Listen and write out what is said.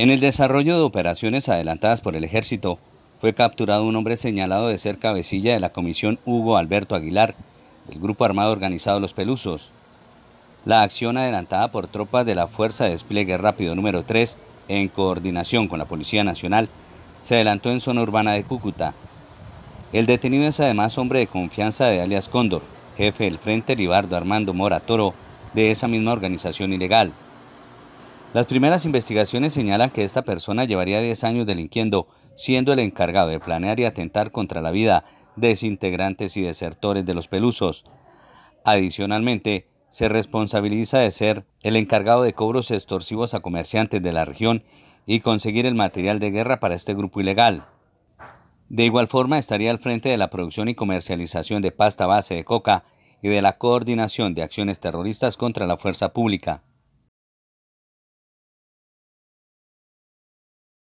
En el desarrollo de operaciones adelantadas por el ejército, fue capturado un hombre señalado de ser cabecilla de la Comisión Hugo Alberto Aguilar, del grupo armado organizado Los Pelusos. La acción adelantada por tropas de la Fuerza de Despliegue Rápido número 3, en coordinación con la Policía Nacional, se adelantó en zona urbana de Cúcuta. El detenido es además hombre de confianza de alias Cóndor, jefe del Frente Libardo Armando Mora Toro, de esa misma organización ilegal. Las primeras investigaciones señalan que esta persona llevaría 10 años delinquiendo, siendo el encargado de planear y atentar contra la vida de desintegrantes y desertores de los Pelusos. Adicionalmente, se responsabiliza de ser el encargado de cobros extorsivos a comerciantes de la región y conseguir el material de guerra para este grupo ilegal. De igual forma, estaría al frente de la producción y comercialización de pasta base de coca y de la coordinación de acciones terroristas contra la fuerza pública.